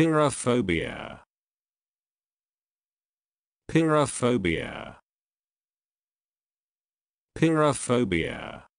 Pyrophobia. Pyrophobia. Pyrophobia.